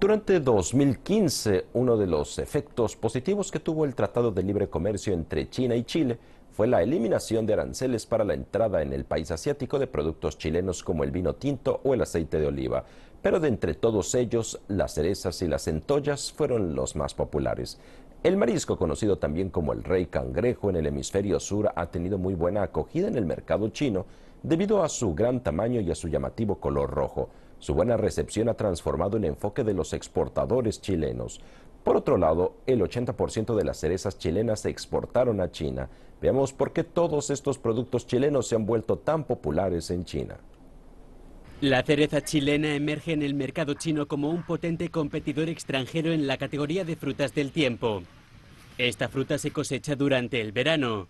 Durante 2015, uno de los efectos positivos que tuvo el Tratado de Libre Comercio entre China y Chile fue la eliminación de aranceles para la entrada en el país asiático de productos chilenos como el vino tinto o el aceite de oliva. Pero de entre todos ellos, las cerezas y las centollas fueron los más populares. El marisco, conocido también como el rey cangrejo en el hemisferio sur, ha tenido muy buena acogida en el mercado chino debido a su gran tamaño y a su llamativo color rojo. Su buena recepción ha transformado el enfoque de los exportadores chilenos. Por otro lado, el 80% de las cerezas chilenas se exportaron a China. Veamos por qué todos estos productos chilenos se han vuelto tan populares en China. La cereza chilena emerge en el mercado chino como un potente competidor extranjero en la categoría de frutas del tiempo. Esta fruta se cosecha durante el verano.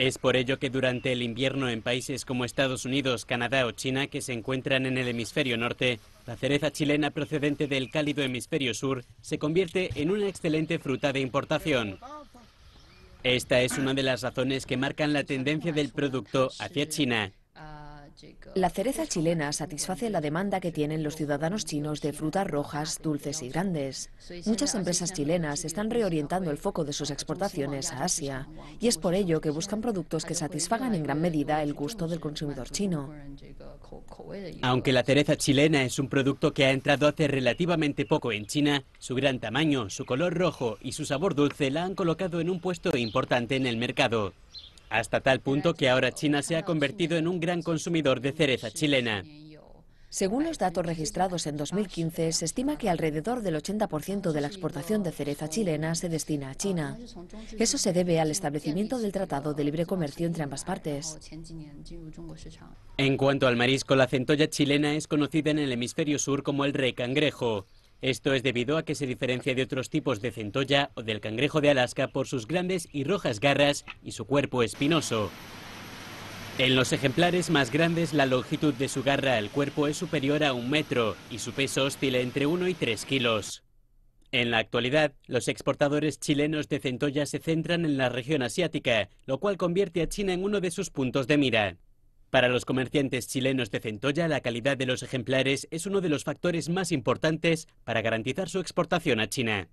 Es por ello que durante el invierno en países como Estados Unidos, Canadá o China, que se encuentran en el hemisferio norte, la cereza chilena procedente del cálido hemisferio sur se convierte en una excelente fruta de importación. Esta es una de las razones que marcan la tendencia del producto hacia China. La cereza chilena satisface la demanda que tienen los ciudadanos chinos de frutas rojas, dulces y grandes. Muchas empresas chilenas están reorientando el foco de sus exportaciones a Asia y es por ello que buscan productos que satisfagan en gran medida el gusto del consumidor chino. Aunque la cereza chilena es un producto que ha entrado hace relativamente poco en China, su gran tamaño, su color rojo y su sabor dulce la han colocado en un puesto importante en el mercado hasta tal punto que ahora China se ha convertido en un gran consumidor de cereza chilena. Según los datos registrados en 2015, se estima que alrededor del 80% de la exportación de cereza chilena se destina a China. Eso se debe al establecimiento del Tratado de Libre Comercio entre ambas partes. En cuanto al marisco, la centolla chilena es conocida en el hemisferio sur como el rey cangrejo. Esto es debido a que se diferencia de otros tipos de centolla o del cangrejo de Alaska por sus grandes y rojas garras y su cuerpo espinoso. En los ejemplares más grandes, la longitud de su garra al cuerpo es superior a un metro y su peso oscila entre 1 y 3 kilos. En la actualidad, los exportadores chilenos de centolla se centran en la región asiática, lo cual convierte a China en uno de sus puntos de mira. Para los comerciantes chilenos de centolla, la calidad de los ejemplares es uno de los factores más importantes para garantizar su exportación a China.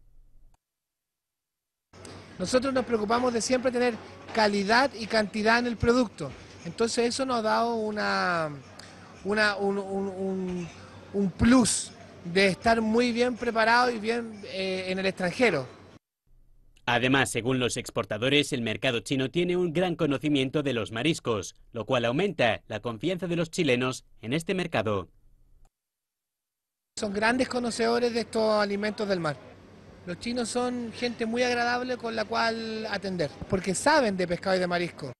Nosotros nos preocupamos de siempre tener calidad y cantidad en el producto. Entonces eso nos ha dado una, un, plus de estar muy bien preparado y bien eh, en el extranjero. Además, según los exportadores, el mercado chino tiene un gran conocimiento de los mariscos, lo cual aumenta la confianza de los chilenos en este mercado. Son grandes conocedores de estos alimentos del mar. Los chinos son gente muy agradable con la cual atender, porque saben de pescado y de marisco.